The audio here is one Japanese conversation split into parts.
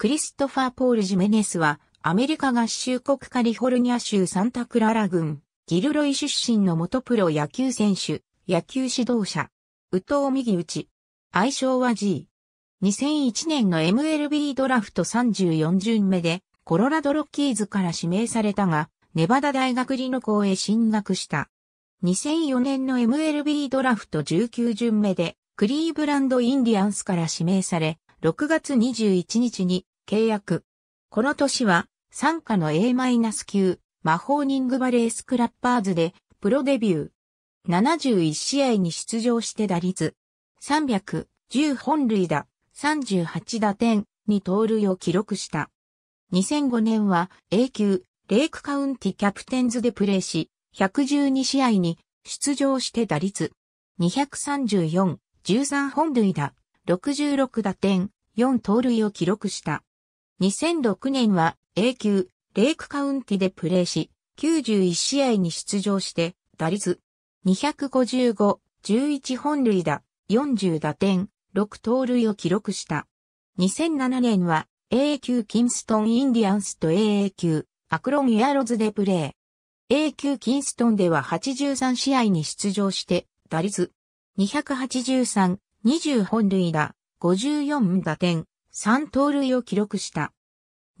クリストファー・ポール・ジメネスは、アメリカ合衆国カリフォルニア州サンタクララ郡、ギルロイ出身の元プロ野球選手、野球指導者、ウト藤右打ち。愛称は G。2001年の MLB ドラフト34巡目で、コロラドロッキーズから指名されたが、ネバダ大学リノ校へ進学した。2004年の MLB ドラフト19巡目で、クリーブランド・インディアンスから指名され、6月21日に契約。この年は、参加の A- 級、魔法ニングバレースクラッパーズで、プロデビュー。71試合に出場して打率。310本塁打、38打点、に盗塁を記録した。2005年は A 級、レイクカウンティキャプテンズでプレーし、112試合に出場して打率。234、13本塁打、66打点、4盗塁を記録した。2006年は A 級、レイクカウンティでプレーし、91試合に出場して、打率255、11本塁打、40打点、6盗塁を記録した。2007年は A 級キンストンインディアンスと AA 級アクロンエアロズでプレー。A 級キンストンでは83試合に出場して、打率283、20本塁打、54打点、3盗塁を記録した。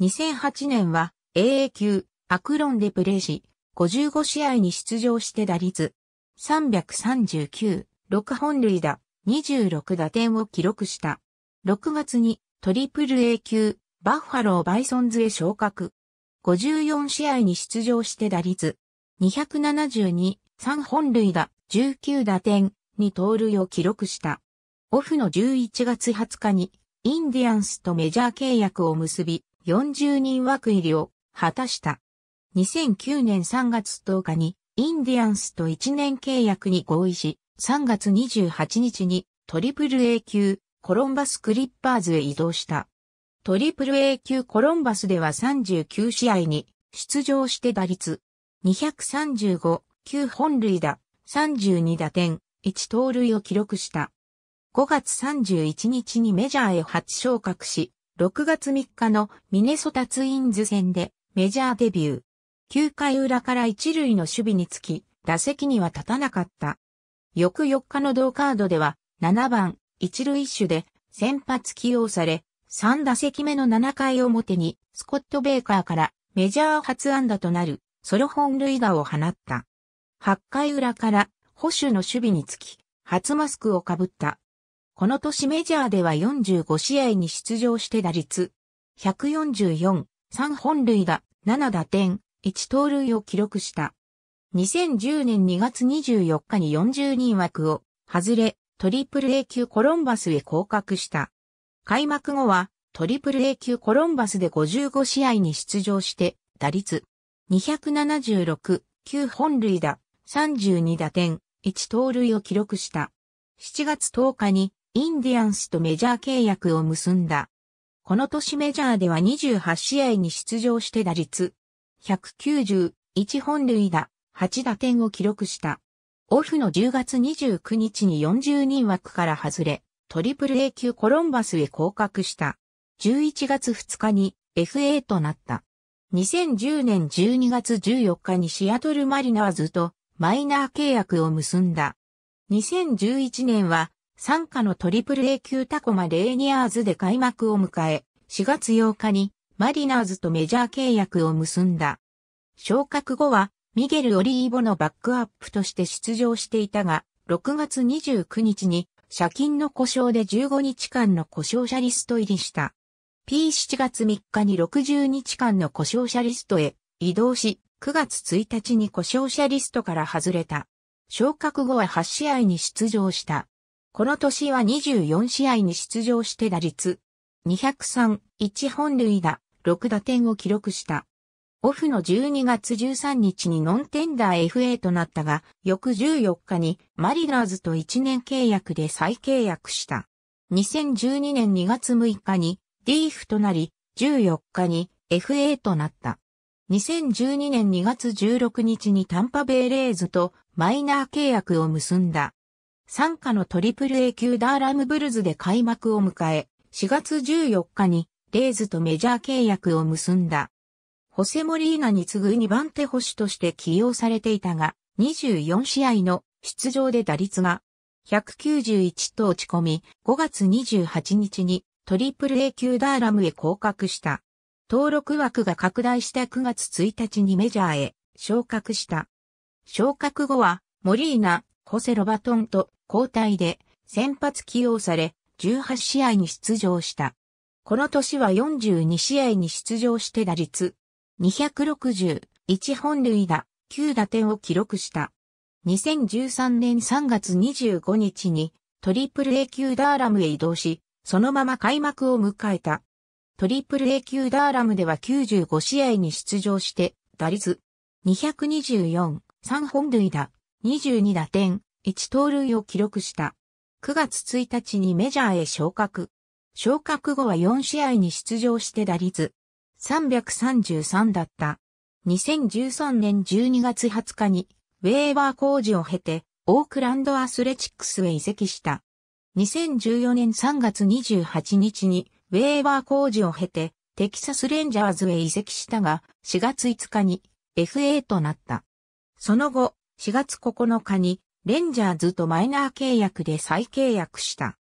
2008年は AA 級アクロンでプレーし、55試合に出場して打率339、6本塁打、26打点を記録した。6月にトリプル A 級バッファローバイソンズへ昇格。54試合に出場して打率272、3本塁打、19打点、2盗塁を記録した。オフの11月20日に、インディアンスとメジャー契約を結び、40人枠入りを果たした。2009年3月10日に、インディアンスと1年契約に合意し、3月28日に、トリプル A 級、コロンバスクリッパーズへ移動した。トリプル A 級コロンバスでは39試合に出場して打率235、9本塁打、32打点、1盗塁を記録した。5月31日にメジャーへ初昇格し、6月3日のミネソタツインズ戦でメジャーデビュー。9回裏から1塁の守備につき、打席には立たなかった。翌4日の同カードでは、7番、1塁手で先発起用され、3打席目の7回表に、スコット・ベーカーからメジャー初安打となるソロ本塁打を放った。8回裏から保守の守備につき、初マスクをかぶったこの年メジャーでは45試合に出場して打率144、3本塁打、7打点、1盗塁を記録した。2010年2月24日に40人枠を外れ、トリプル A 級コロンバスへ降格した。開幕後はトリプル A 級コロンバスで55試合に出場して、打率276、9本塁打、32打点、1盗塁を記録した。7月10日にインディアンスとメジャー契約を結んだ。この年メジャーでは28試合に出場して打率191本塁打8打点を記録した。オフの10月29日に40人枠から外れ、トリプル A 級コロンバスへ降格した。11月2日に FA となった。2010年12月14日にシアトルマリナーズとマイナー契約を結んだ。2011年は参加のトリプル A 級タコマレーニアーズで開幕を迎え、4月8日にマリナーズとメジャー契約を結んだ。昇格後は、ミゲル・オリーボのバックアップとして出場していたが、6月29日に借金の故障で15日間の故障者リスト入りした。P7 月3日に60日間の故障者リストへ移動し、9月1日に故障者リストから外れた。昇格後は8試合に出場した。この年は24試合に出場して打率203、1本塁打、6打点を記録した。オフの12月13日にノンテンダー FA となったが、翌14日にマリナーズと1年契約で再契約した。2012年2月6日にーフとなり、14日に FA となった。2012年2月16日にタンパベイレーズとマイナー契約を結んだ。参加のトリプル A 級ダーラムブルズで開幕を迎え、4月14日にレイズとメジャー契約を結んだ。ホセモリーナに次ぐ2番手保守として起用されていたが、24試合の出場で打率が191と落ち込み、5月28日にトリプル A 級ダーラムへ降格した。登録枠が拡大した9月1日にメジャーへ昇格した。昇格後は、モリーナ、ホセ・ロバトンと交代で先発起用され、18試合に出場した。この年は42試合に出場して打率2 6 1本塁打、9打点を記録した。2013年3月25日にトリプル A 級ダーラムへ移動し、そのまま開幕を迎えた。トリプル A 級ダーラムでは95試合に出場して、打率224、3本塁打、22打点、1盗塁を記録した。9月1日にメジャーへ昇格。昇格後は4試合に出場して打率333だった。2013年12月20日にウェーバー工事を経てオークランドアスレチックスへ移籍した。2014年3月28日にウェーバー工事を経てテキサスレンジャーズへ移籍したが4月5日に FA となった。その後4月9日にレンジャーズとマイナー契約で再契約した。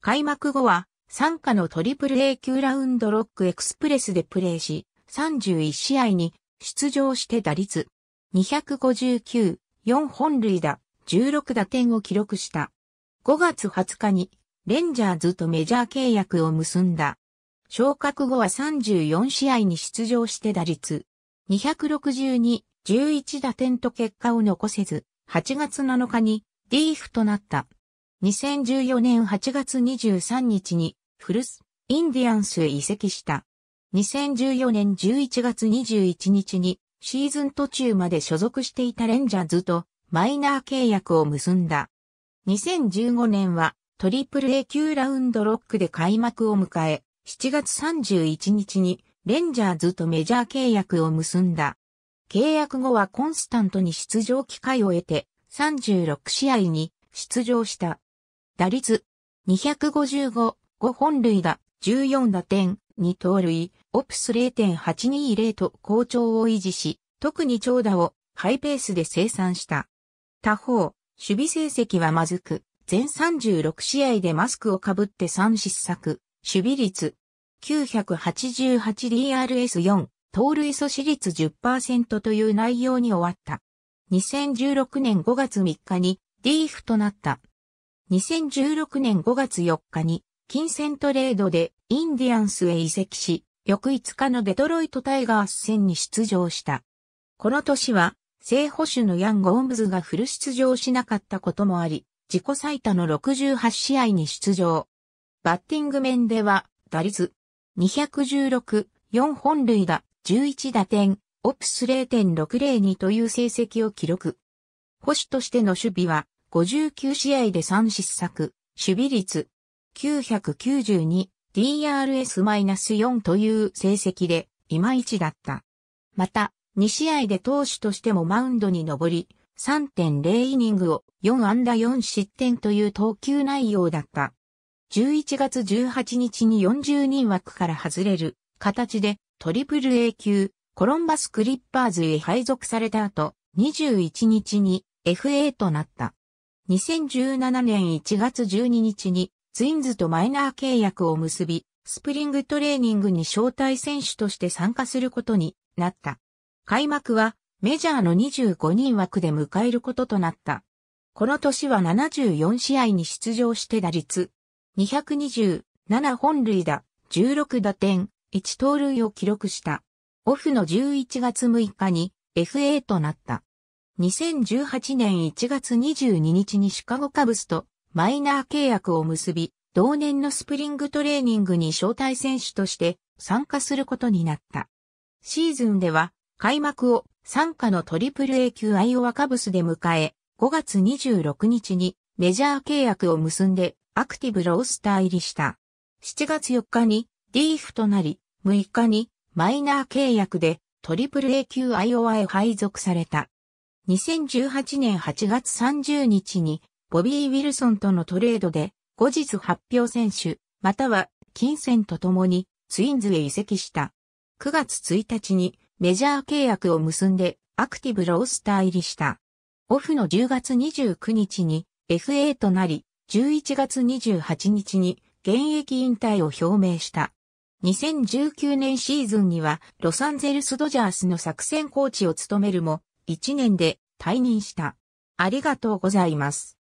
開幕後は、参加のトリプル A 級ラウンドロックエクスプレスでプレーし、31試合に出場して打率259、4本塁打、16打点を記録した。5月20日にレンジャーズとメジャー契約を結んだ。昇格後は34試合に出場して打率262、11打点と結果を残せず、8月7日にリーフとなった。2014年8月23日にフルス、インディアンスへ移籍した。2014年11月21日にシーズン途中まで所属していたレンジャーズとマイナー契約を結んだ。2015年はトリプル A 級ラウンドロックで開幕を迎え、7月31日にレンジャーズとメジャー契約を結んだ。契約後はコンスタントに出場機会を得て、36試合に出場した。打率、255、5本塁打、14打点、に盗塁、オプス0.820と好調を維持し、特に長打をハイペースで生産した。他方、守備成績はまずく、全36試合でマスクをかぶって3失策、守備率、988DRS4、盗塁阻止率10%という内容に終わった。2016年5月3日にディーフとなった。2016年5月4日に金銭トレードでインディアンスへ移籍し、翌5日のデトロイトタイガース戦に出場した。この年は正捕手のヤン・ゴームズがフル出場しなかったこともあり、自己最多の68試合に出場。バッティング面では打率216、4本塁打、11打点、オプス0.602という成績を記録。保守としての守備は、59試合で3失策、守備率、992、DRS-4 という成績で、いまいちだった。また、2試合で投手としてもマウンドに上り、3.0イニングを4安打4失点という投球内容だった。11月18日に40人枠から外れる形でトリプル A 級、コロンバスクリッパーズへ配属された後、21日に FA となった。2017年1月12日にツインズとマイナー契約を結び、スプリングトレーニングに招待選手として参加することになった。開幕はメジャーの25人枠で迎えることとなった。この年は74試合に出場して打率227本塁打16打点1盗塁を記録した。オフの11月6日に FA となった。2018年1月22日にシカゴカブスとマイナー契約を結び、同年のスプリングトレーニングに招待選手として参加することになった。シーズンでは開幕を参加のトリプル A 級アイオワカブスで迎え、5月26日にメジャー契約を結んでアクティブロースター入りした。7月4日に D フとなり、6日にマイナー契約で AAA 級アイオワへ配属された。2018年8月30日にボビー・ウィルソンとのトレードで後日発表選手または金銭とともにツインズへ移籍した。9月1日にメジャー契約を結んでアクティブロースター入りした。オフの10月29日に FA となり、11月28日に現役引退を表明した。2019年シーズンにはロサンゼルスドジャースの作戦コーチを務めるも、1年で退任した。ありがとうございます。